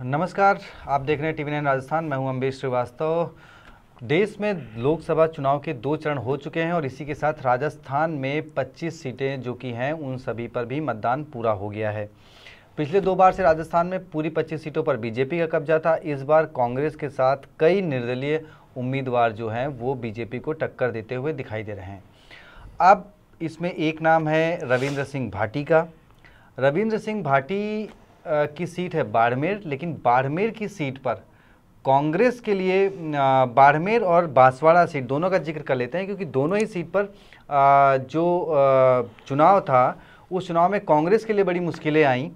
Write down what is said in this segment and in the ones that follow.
नमस्कार आप देख रहे हैं टीवी नाइन राजस्थान मैं हूं अम्बेश श्रीवास्तव देश में लोकसभा चुनाव के दो चरण हो चुके हैं और इसी के साथ राजस्थान में 25 सीटें जो कि हैं उन सभी पर भी मतदान पूरा हो गया है पिछले दो बार से राजस्थान में पूरी 25 सीटों पर बीजेपी का कब्जा था इस बार कांग्रेस के साथ कई निर्दलीय उम्मीदवार जो हैं वो बीजेपी को टक्कर देते हुए दिखाई दे रहे हैं अब इसमें एक नाम है रविंद्र सिंह भाटी का रविंद्र सिंह भाटी की सीट है बाड़मेर लेकिन बाड़मेर की सीट पर कांग्रेस के लिए बाड़मेर और बांसवाड़ा सीट दोनों का जिक्र कर लेते हैं क्योंकि दोनों ही सीट पर जो चुनाव था उस चुनाव में कांग्रेस के लिए बड़ी मुश्किलें आईं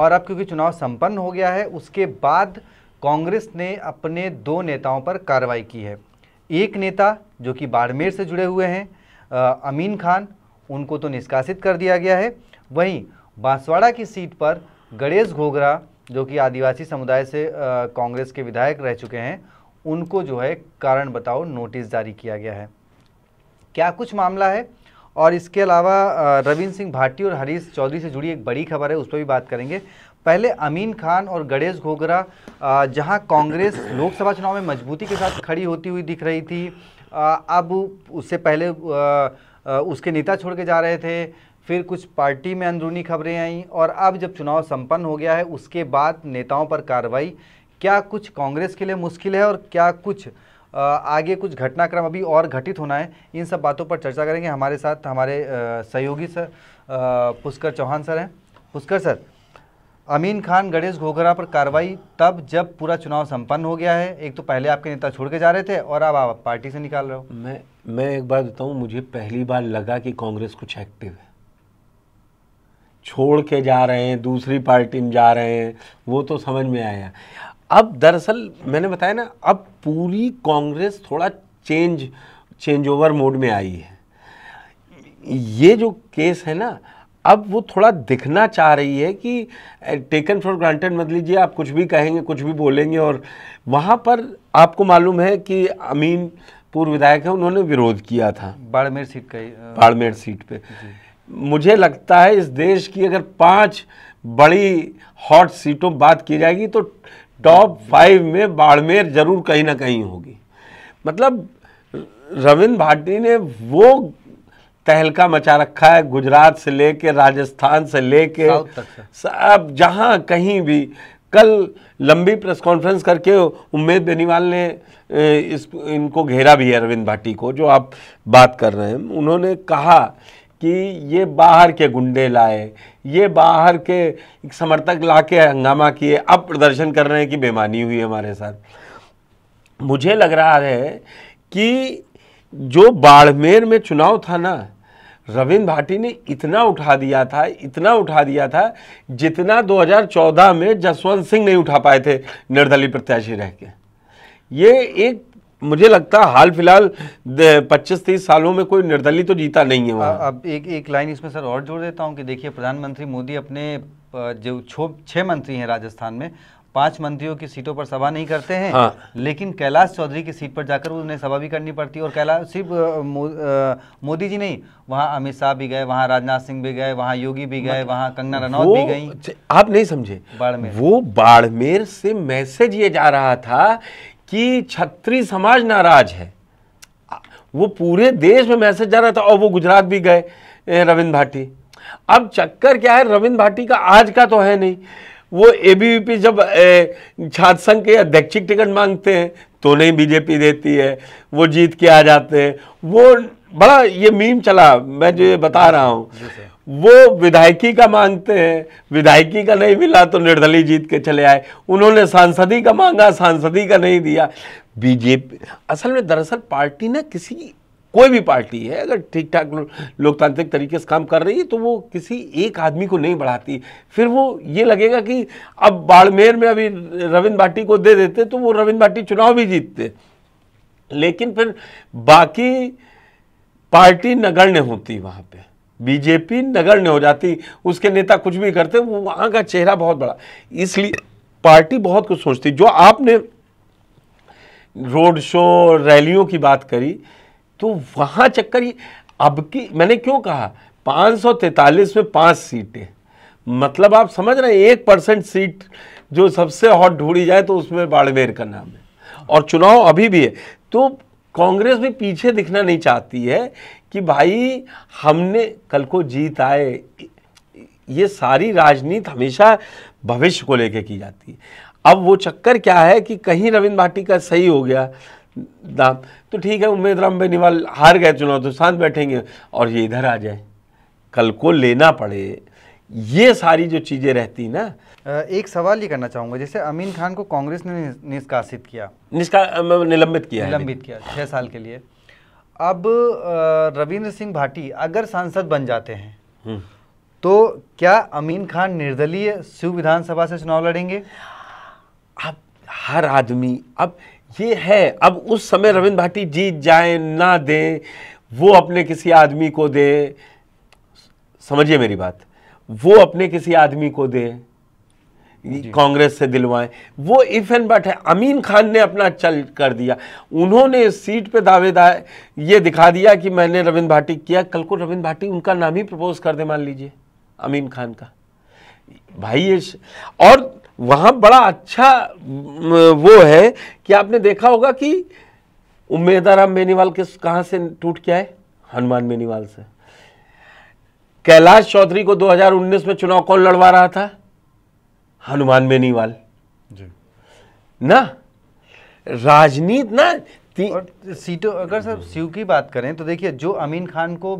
और अब क्योंकि चुनाव संपन्न हो गया है उसके बाद कांग्रेस ने अपने दो नेताओं पर कार्रवाई की है एक नेता जो कि बाड़मेर से जुड़े हुए हैं अमीन खान उनको तो निष्कासित कर दिया गया है वहीं बांसवाड़ा की सीट पर गणेश घोगरा जो कि आदिवासी समुदाय से कांग्रेस के विधायक रह चुके हैं उनको जो है कारण बताओ नोटिस जारी किया गया है क्या कुछ मामला है और इसके अलावा रविंद्र सिंह भाटी और हरीश चौधरी से जुड़ी एक बड़ी खबर है उस पर भी बात करेंगे पहले अमीन खान और गणेश घोगरा जहां कांग्रेस लोकसभा चुनाव में मजबूती के साथ खड़ी होती हुई दिख रही थी अब उससे पहले उसके नेता छोड़ के जा रहे थे फिर कुछ पार्टी में अंदरूनी खबरें आईं और अब जब चुनाव संपन्न हो गया है उसके बाद नेताओं पर कार्रवाई क्या कुछ कांग्रेस के लिए मुश्किल है और क्या कुछ आगे कुछ घटनाक्रम अभी और घटित होना है इन सब बातों पर चर्चा करेंगे हमारे साथ हमारे सहयोगी सर पुष्कर चौहान सर हैं पुष्कर सर अमीन खान गणेश घोघरा पर कार्रवाई तब जब पूरा चुनाव संपन्न हो गया है एक तो पहले आपके नेता छोड़ के जा रहे थे और अब आप पार्टी से निकाल रहे हो मैं मैं एक बार बताऊँ मुझे पहली बार लगा कि कांग्रेस कुछ एक्टिव है छोड़ के जा रहे हैं दूसरी पार्टी में जा रहे हैं वो तो समझ में आया अब दरअसल मैंने बताया ना अब पूरी कांग्रेस थोड़ा चेंज चेंज ओवर मोड में आई है ये जो केस है ना अब वो थोड़ा दिखना चाह रही है कि टेकन फॉर ग्रांटेड मत लीजिए आप कुछ भी कहेंगे कुछ भी बोलेंगे और वहाँ पर आपको मालूम है कि अमीन पूर्व विधायक हैं उन्होंने विरोध किया था बाड़मेर सीट का बाड़मेर सीट पे मुझे लगता है इस देश की अगर पांच बड़ी हॉट सीटों बात की जाएगी तो टॉप फाइव में बाड़मेर जरूर कहीं ना कहीं होगी मतलब रविंद्र भाटी ने वो तहलका मचा रखा है गुजरात से लेके राजस्थान से लेके अब जहाँ कहीं भी कल लंबी प्रेस कॉन्फ्रेंस करके उम्मीद बेनीवाल ने इस इनको घेरा भी है अरविंद भाटी को जो आप बात कर रहे हैं उन्होंने कहा कि ये बाहर के गुंडे लाए ये बाहर के समर्थक ला के हंगामा किए अब प्रदर्शन कर रहे हैं कि बेमानी हुई हमारे साथ मुझे लग रहा है कि जो बाड़मेर में चुनाव था ना रविंद्र भाटी ने इतना उठा दिया था इतना उठा दिया था जितना 2014 में जसवंत सिंह नहीं उठा पाए थे निर्दलीय प्रत्याशी रह के ये एक मुझे लगता है हाल फिलहाल पच्चीस तीस सालों में कोई निर्दलीय तो जीता नहीं है वहाँ अब एक एक लाइन इसमें सर और जोड़ देता हूँ कि देखिए प्रधानमंत्री मोदी अपने जो छो छः मंत्री हैं राजस्थान में पांच मंत्रियों की सीटों पर सभा नहीं करते हैं हाँ। लेकिन कैलाश चौधरी की सीट पर जाकर उन्हें सभा भी करनी पड़ती है और कैलाश सिर्फ मोदी जी नहीं वहाँ अमित शाह भी गए वहाँ राजनाथ सिंह भी गए वहाँ योगी भी गए वहाँ कंगना रनौत भी गई आप नहीं समझे बाड़मेर वो बाड़मेर से मैसेज ये जा रहा था कि छत्री समाज नाराज है वो पूरे देश में मैसेज जा रहा था और वो गुजरात भी गए रविंद्र भाटी अब चक्कर क्या है रविंद्र भाटी का आज का तो है नहीं वो एबीवीपी जब छात्र संघ के अध्यक्षिक टिकट मांगते हैं तो नहीं बीजेपी देती है वो जीत के आ जाते हैं वो बड़ा ये मीम चला मैं जो ये बता रहा हूँ वो विधायकी का मांगते हैं विधायकी का नहीं मिला तो निर्दलीय जीत के चले आए उन्होंने सांसदी का मांगा सांसदी का नहीं दिया बीजेपी असल में दरअसल पार्टी ना किसी कोई भी पार्टी है अगर ठीक ठाक लोकतांत्रिक तरीके से काम कर रही है तो वो किसी एक आदमी को नहीं बढ़ाती फिर वो ये लगेगा कि अब बाड़मेर में अभी रविंद्र भाटी को दे देते तो वो रविंद्र भाटी चुनाव भी जीतते लेकिन फिर बाकी पार्टी नगण्य होती वहाँ पर बीजेपी नगण्य हो जाती उसके नेता कुछ भी करते वो का चेहरा बहुत बड़ा इसलिए पार्टी बहुत कुछ सोचती जो आपने रोड शो रैलियों की बात करी तो वहां चक्कर अब की मैंने क्यों कहा 543 में पांच सीटें मतलब आप समझ रहे हैं एक परसेंट सीट जो सबसे हॉट ढूंढी जाए तो उसमें बाड़मेर का नाम है और चुनाव अभी भी है तो कांग्रेस भी पीछे दिखना नहीं चाहती है कि भाई हमने कल को जीत आए ये सारी राजनीति हमेशा भविष्य को लेके की जाती है अब वो चक्कर क्या है कि कहीं रविंद्र भाटी का सही हो गया दाम तो ठीक है उम्मीद राम बेनीवाल हार गए चुनाव तो शांत बैठेंगे और ये इधर आ जाए कल को लेना पड़े ये सारी जो चीज़ें रहती ना एक सवाल ये करना चाहूँगा जैसे अमीन खान को कांग्रेस ने निष्कासित किया निष्का निलंबित किया निलंबित किया छः साल के लिए अब रविंद्र सिंह भाटी अगर सांसद बन जाते हैं हम्म। तो क्या अमीन खान निर्दलीय शिव विधानसभा से चुनाव लड़ेंगे अब हर आदमी अब ये है अब उस समय रविंद्र भाटी जीत जाए ना दें वो अपने किसी आदमी को दे समझिए मेरी बात वो अपने किसी आदमी को दे कांग्रेस से दिलवाएं वो इफ एंड बट है अमीन खान ने अपना चल कर दिया उन्होंने इस सीट पे दावेदार ये दिखा दिया कि मैंने रविंद्र भाटी किया कल को रविंद्र भाटी उनका नाम ही प्रपोज कर दे मान लीजिए अमीन खान का भाई ये और वहाँ बड़ा अच्छा वो है कि आपने देखा होगा कि उम्मेदाराम बेनीवाल किस कहाँ से टूट के आए हनुमान बेनीवाल से कैलाश चौधरी को 2019 में चुनाव कौन लड़वा रहा था हनुमान बेनीवाल ना राजनीत ना सीटों अगर सर शिव की बात करें तो देखिए जो अमीन खान को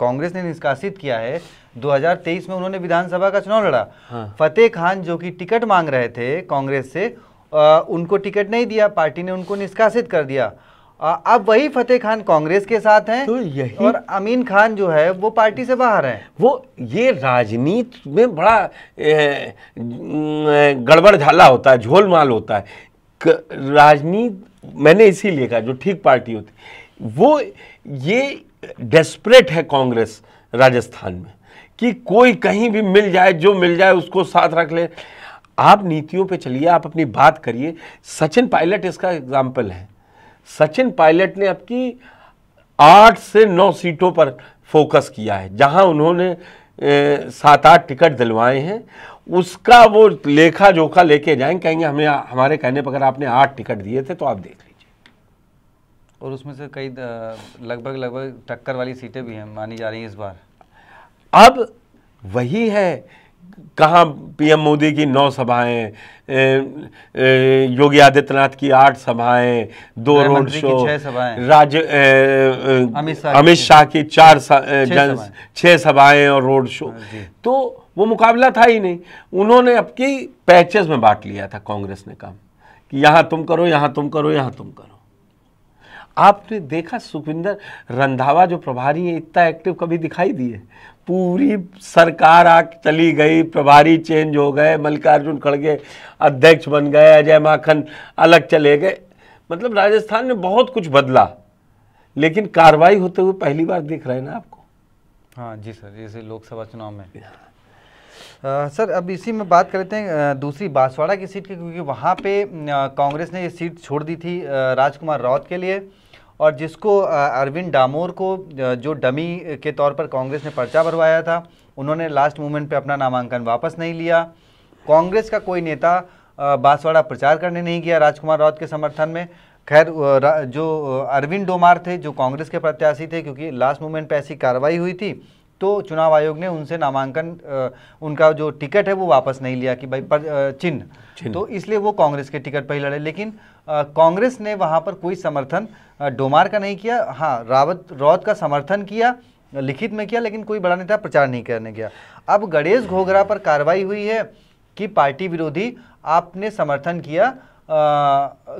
कांग्रेस ने निष्कासित किया है 2023 में उन्होंने विधानसभा का चुनाव लड़ा हाँ। फतेह खान जो कि टिकट मांग रहे थे कांग्रेस से आ, उनको टिकट नहीं दिया पार्टी ने उनको निष्कासित कर दिया अब वही फतेह खान कांग्रेस के साथ हैं तो यही और अमीन खान जो है वो पार्टी से बाहर है वो ये राजनीति में बड़ा गड़बड़ झाला होता है झोलमाल होता है राजनीति मैंने इसीलिए कहा जो ठीक पार्टी होती वो ये डेस्परेट है कांग्रेस राजस्थान में कि कोई कहीं भी मिल जाए जो मिल जाए उसको साथ रख ले आप नीतियों पे चलिए आप अपनी बात करिए सचिन पायलट इसका एग्जाम्पल है सचिन पायलट ने आपकी आठ से नौ सीटों पर फोकस किया है जहां उन्होंने सात आठ टिकट दिलवाए हैं उसका वो लेखा जोखा लेके जाएं कहेंगे हमें हमारे कहने पर अगर आपने आठ टिकट दिए थे तो आप देख लीजिए और उसमें से कई लगभग लगभग टक्कर वाली सीटें भी हैं मानी जा रही हैं इस बार अब वही है कहाँ पीएम मोदी की नौ सभाएं योगी आदित्यनाथ की आठ सभाएं दो रोड शो राज्य अमित शाह की चार छः सभाएं और रोड शो हाँ, तो वो मुकाबला था ही नहीं उन्होंने अब की पैचेस में बांट लिया था कांग्रेस ने काम कि यहाँ तुम करो यहाँ तुम करो यहाँ तुम करो आपने देखा सुखविंदर रंधावा जो प्रभारी है इतना एक्टिव कभी दिखाई दिए पूरी सरकार आ चली गई प्रभारी चेंज हो गए मल्लिकार्जुन खड़गे अध्यक्ष बन गए अजय माखन अलग चले गए मतलब राजस्थान में बहुत कुछ बदला लेकिन कार्रवाई होते हुए पहली बार दिख रहे हैं ना आपको हाँ जी सर जैसे लोकसभा चुनाव में आ, सर अब इसी में बात कर लेते हैं दूसरी बांसवाड़ा की सीट की क्योंकि वहाँ पे कांग्रेस ने ये सीट छोड़ दी थी राजकुमार राउत के लिए और जिसको अरविंद डामोर को जो डमी के तौर पर कांग्रेस ने पर्चा भरवाया था उन्होंने लास्ट मोमेंट पे अपना नामांकन वापस नहीं लिया कांग्रेस का कोई नेता बांसवाड़ा प्रचार करने नहीं गया राजकुमार राउत के समर्थन में खैर जो अरविंद डोमार थे जो कांग्रेस के प्रत्याशी थे क्योंकि लास्ट मोमेंट पर ऐसी कार्रवाई हुई थी तो चुनाव आयोग ने उनसे नामांकन उनका जो टिकट है वो वापस नहीं लिया कि भाई पर चिन्ह तो इसलिए वो कांग्रेस के टिकट पर ही लड़े लेकिन कांग्रेस ने वहाँ पर कोई समर्थन डोमार का नहीं किया हाँ रावत रौत का समर्थन किया लिखित में किया लेकिन कोई बड़ा नेता प्रचार नहीं करने गया अब गणेश घोघरा पर कार्रवाई हुई है कि पार्टी विरोधी आपने समर्थन किया आ,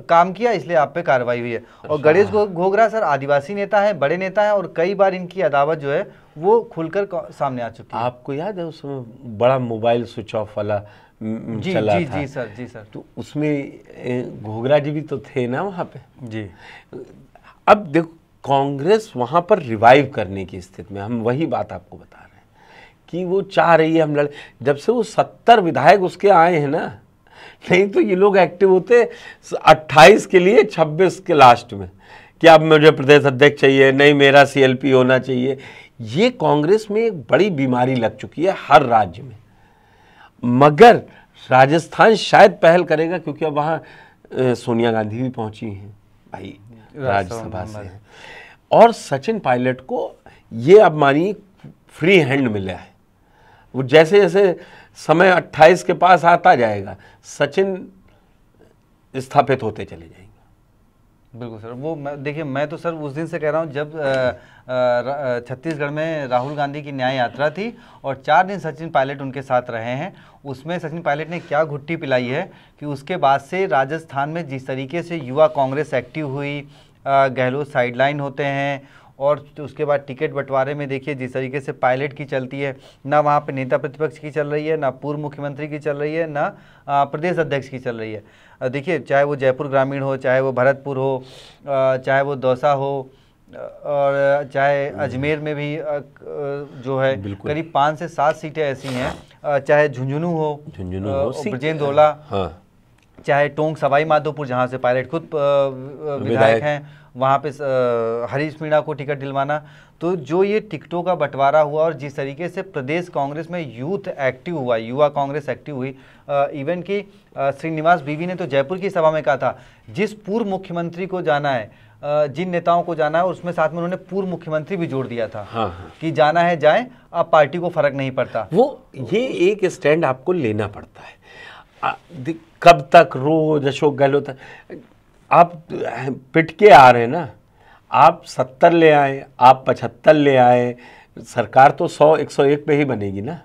काम किया इसलिए आप पे कार्रवाई हुई है और अच्छा। गणेश घोघरा सर आदिवासी नेता है बड़े नेता है और कई बार इनकी अदावत जो है वो खुलकर सामने आ चुकी है आपको याद है उसमें बड़ा मोबाइल स्विच ऑफ वाला जी चला जी, था। जी सर जी सर तो उसमें घोगरा जी भी तो थे ना वहाँ पे जी अब देखो कांग्रेस वहाँ पर रिवाइव करने की स्थिति में हम वही बात आपको बता रहे हैं कि वो चाह रही है हम लड़ जब से वो सत्तर विधायक उसके आए हैं ना नहीं तो ये लोग एक्टिव होते 28 के लिए 26 के लास्ट में कि अब मुझे प्रदेश अध्यक्ष चाहिए नहीं मेरा सीएलपी होना चाहिए ये कांग्रेस में एक बड़ी बीमारी लग चुकी है हर राज्य में मगर राजस्थान शायद पहल करेगा क्योंकि अब वहाँ सोनिया गांधी भी पहुंची हैं भाई राज्यसभा से और सचिन पायलट को ये अब मानिए फ्री हैंड मिला है वो जैसे जैसे समय 28 के पास आता जाएगा सचिन स्थापित होते चले जाएंगे बिल्कुल सर वो देखिए मैं तो सर उस दिन से कह रहा हूँ जब छत्तीसगढ़ में राहुल गांधी की न्याय यात्रा थी और चार दिन सचिन पायलट उनके साथ रहे हैं उसमें सचिन पायलट ने क्या घुट्टी पिलाई है कि उसके बाद से राजस्थान में जिस तरीके से युवा कांग्रेस एक्टिव हुई गहलोत साइडलाइन होते हैं और तो उसके बाद टिकट बंटवारे में देखिए जिस तरीके से पायलट की चलती है ना वहाँ पर नेता प्रतिपक्ष की चल रही है ना पूर्व मुख्यमंत्री की चल रही है ना प्रदेश अध्यक्ष की चल रही है देखिए चाहे वो जयपुर ग्रामीण हो चाहे वो भरतपुर हो चाहे वो दौसा हो और चाहे अजमेर में भी जो है करीब पाँच से सात सीटें ऐसी हैं चाहे झुंझुनू हो झुंझुनू हो हाँ। चाहे टोंग सवाई माधोपुर जहाँ से पायलट खुद विधायक हैं वहाँ पे हरीश मीणा को टिकट दिलवाना तो जो ये टिकटों का बंटवारा हुआ और जिस तरीके से प्रदेश कांग्रेस में यूथ एक्टिव हुआ युवा कांग्रेस एक्टिव हुई इवन कि श्रीनिवास बीवी ने तो जयपुर की सभा में कहा था जिस पूर्व मुख्यमंत्री को जाना है जिन नेताओं को जाना है उसमें साथ में उन्होंने पूर्व मुख्यमंत्री भी जोड़ दिया था हाँ, हाँ। कि जाना है जाए अब पार्टी को फर्क नहीं पड़ता वो ये एक स्टैंड आपको लेना पड़ता है कब तक रोज अशोक गहलोत आप पिटके आ रहे हैं ना आप सत्तर ले आए आप पचहत्तर ले आए सरकार तो सौ एक सौ एक पे ही बनेगी ना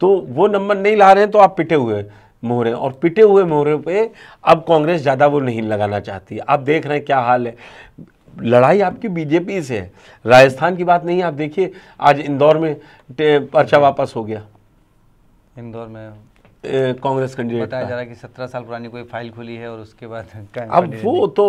तो वो नंबर नहीं ला रहे हैं तो आप पिटे हुए मोहरे और पिटे हुए मोहरे पे अब कांग्रेस ज़्यादा वो नहीं लगाना चाहती आप देख रहे हैं क्या हाल है लड़ाई आपकी बीजेपी से है राजस्थान की बात नहीं आप देखिए आज इंदौर में पर्चा वापस हो गया इंदौर में कांग्रेस कैंडिडेट बताया जा रहा है कि सत्रह साल पुरानी कोई फाइल खुली है और उसके बाद अब वो तो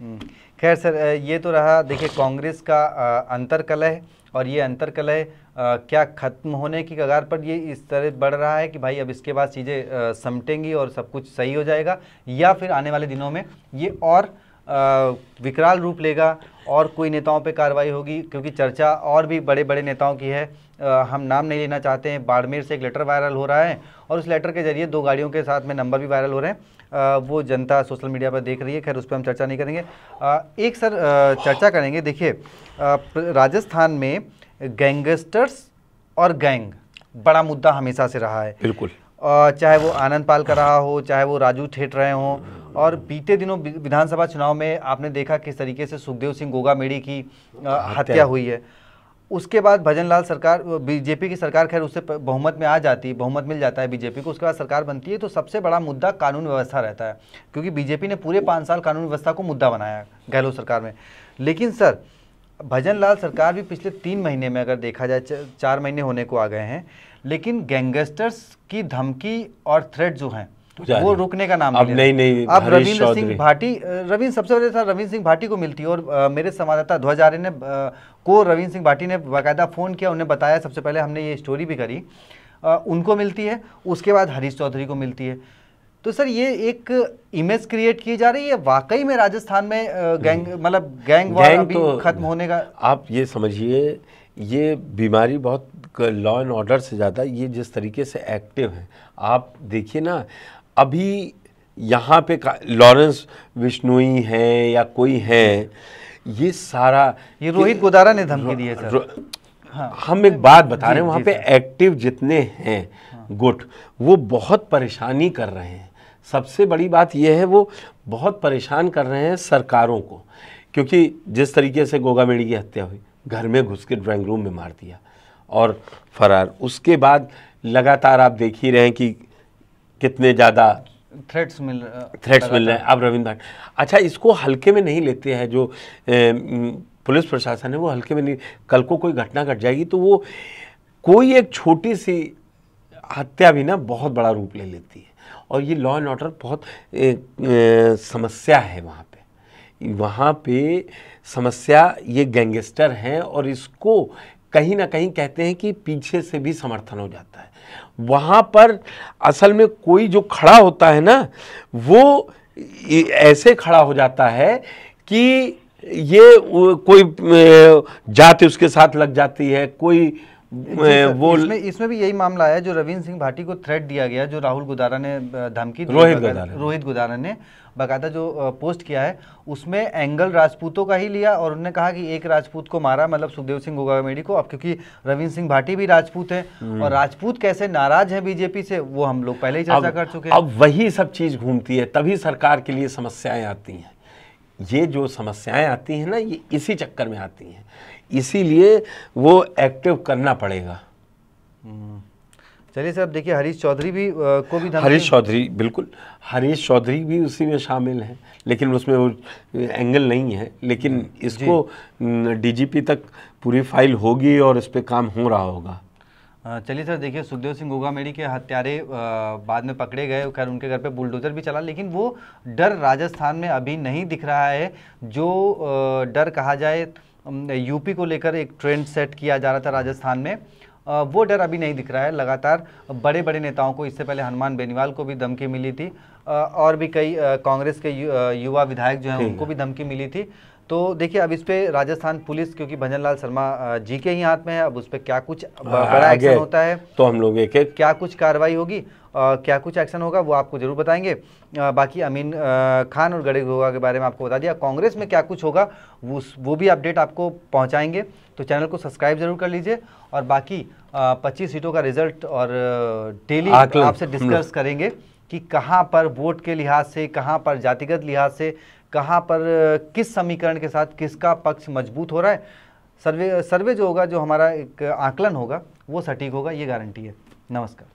हम्म। खैर सर ये तो रहा देखिए कांग्रेस का अंतर अंतरकलह और ये अंतरकलह क्या ख़त्म होने की कगार पर ये इस तरह बढ़ रहा है कि भाई अब इसके बाद चीज़ें समटेंगी और सब कुछ सही हो जाएगा या फिर आने वाले दिनों में ये और विकराल रूप लेगा और कोई नेताओं पे कार्रवाई होगी क्योंकि चर्चा और भी बड़े बड़े नेताओं की है आ, हम नाम नहीं लेना चाहते हैं बाड़मेर से एक लेटर वायरल हो रहा है और उस लेटर के जरिए दो गाड़ियों के साथ में नंबर भी वायरल हो रहे हैं आ, वो जनता सोशल मीडिया पर देख रही है खैर उस पर हम चर्चा नहीं करेंगे आ, एक सर चर्चा करेंगे देखिए राजस्थान में गैंगस्टर्स और गैंग बड़ा मुद्दा हमेशा से रहा है बिल्कुल चाहे वो आनंद पाल का रहा हो चाहे वो राजू ठेठ रहे हों और बीते दिनों विधानसभा चुनाव में आपने देखा किस तरीके से सुखदेव सिंह गोगा मेड़ी की हत्या हुई है उसके बाद भजन लाल सरकार बीजेपी की सरकार खैर उससे बहुमत में आ जाती है बहुमत मिल जाता है बीजेपी को उसके बाद सरकार बनती है तो सबसे बड़ा मुद्दा कानून व्यवस्था रहता है क्योंकि बीजेपी ने पूरे पाँच साल कानून व्यवस्था को मुद्दा बनाया गहलोत सरकार में लेकिन सर भजन लाल सरकार भी पिछले तीन महीने में अगर देखा जाए चार महीने होने को आ गए हैं लेकिन गैंगस्टर्स की धमकी और थ्रेट जो है वो रुकने का नाम अब नहीं नहीं अब रविंद्र सिंह भाटी रविंद्र सबसे पहले था रविंद्र सिंह भाटी को मिलती है और आ, मेरे संवाददाता ध्वजार्य ने आ, को रविंद्र सिंह भाटी ने बाकायदा फ़ोन किया उन्हें बताया सबसे पहले हमने ये स्टोरी भी करी आ, उनको मिलती है उसके बाद हरीश चौधरी को मिलती है तो सर ये एक इमेज क्रिएट की जा रही है वाकई में राजस्थान में गैंग मतलब गैंग, गैंग तो खत्म होने का आप ये समझिए ये बीमारी बहुत लॉ एंड ऑर्डर से ज़्यादा ये जिस तरीके से एक्टिव हैं आप देखिए ना अभी यहाँ पे लॉरेंस विश्नोई हैं या कोई हैं ये सारा ये रोहित गोदारा ने धमकी दी है सर हाँ। हम एक बात बता रहे हैं वहाँ पे एक्टिव जितने हैं हाँ। गुट वो बहुत परेशानी कर रहे हैं सबसे बड़ी बात यह है वो बहुत परेशान कर रहे हैं सरकारों को क्योंकि जिस तरीके से गोगा मेड़ी की हत्या हुई घर में घुस के ड्राइंग रूम में मार दिया और फरार उसके बाद लगातार आप देख ही रहे हैं कि कितने ज़्यादा थ्रेट्स मिल थ्रेट्स मिल रहे हैं अब रविंद्र अच्छा इसको हल्के में नहीं लेते हैं जो ए, पुलिस प्रशासन है वो हल्के में नहीं कल को कोई घटना घट गट जाएगी तो वो कोई एक छोटी सी हत्या भी ना बहुत बड़ा रूप ले लेती है और ये लॉ एंड ऑर्डर बहुत ए, ए, समस्या है वहाँ पे वहाँ पे समस्या ये गैंगस्टर हैं और इसको कहीं ना कहीं कहते हैं कि पीछे से भी समर्थन हो जाता है वहाँ पर असल में कोई जो खड़ा होता है ना वो ऐसे खड़ा हो जाता है कि ये कोई जाति उसके साथ लग जाती है कोई वो इसमें इसमें भी यही मामला आया जो रविंद्र सिंह भाटी को थ्रेट दिया गया जो राहुल गुदारा ने धमकी रोहित गुदारा रोहित गुदारा ने बाकायदा जो पोस्ट किया है उसमें एंगल राजपूतों का ही लिया और उन्होंने कहा कि एक राजपूत को मारा मतलब सुखदेव सिंह गोगामेडी को अब क्योंकि रविंद्र सिंह भाटी भी राजपूत हैं हम्म। और राजपूत कैसे नाराज हैं बीजेपी से वो हम लोग पहले ही चर्चा कर चुके हैं अब वही सब चीज़ घूमती है तभी सरकार के लिए समस्याएं आती हैं ये जो समस्याएं आती हैं ना ये इसी चक्कर में आती हैं इसीलिए वो एक्टिव करना पड़ेगा हम्म। चलिए अब देखिए हरीश चौधरी भी आ, को भी हरीश चौधरी बिल्कुल हरीश चौधरी भी उसी में शामिल हैं लेकिन उसमें वो एंगल नहीं है लेकिन हाँ, इसको डीजीपी तक पूरी फाइल होगी और इस पर काम हो रहा होगा चलिए सर देखिए सुखदेव सिंह गोगामेड़ी के हत्यारे बाद में पकड़े गए खैर उनके घर पे बुलडोजर भी चला लेकिन वो डर राजस्थान में अभी नहीं दिख रहा है जो डर कहा जाए यूपी को लेकर एक ट्रेंड सेट किया जा रहा था राजस्थान में वो डर अभी नहीं दिख रहा है लगातार बड़े बड़े नेताओं को इससे पहले हनुमान बेनीवाल को भी धमकी मिली थी और भी कई कांग्रेस के युवा विधायक जो हैं हम्म। उनको भी धमकी मिली थी तो देखिए अब इस पे राजस्थान पुलिस क्योंकि भंजन लाल शर्मा जी के ही हाथ में है अब उस पर क्या कुछ हाँ, बड़ा एक्शन होता है तो हम लोग एक क्या कुछ कार्रवाई होगी आ, क्या कुछ एक्शन होगा वो आपको जरूर बताएंगे आ, बाकी अमीन आ, खान और गड़े गोगा के बारे में आपको बता दिया कांग्रेस में क्या कुछ होगा वो वो भी अपडेट आपको पहुंचाएंगे तो चैनल को सब्सक्राइब जरूर कर लीजिए और बाकी पच्चीस सीटों का रिजल्ट और डेली आपसे डिस्कस करेंगे कि कहाँ पर वोट के लिहाज से कहाँ पर जातिगत लिहाज से कहाँ पर किस समीकरण के साथ किसका पक्ष मजबूत हो रहा है सर्वे सर्वे जो होगा जो हमारा एक आकलन होगा वो सटीक होगा ये गारंटी है नमस्कार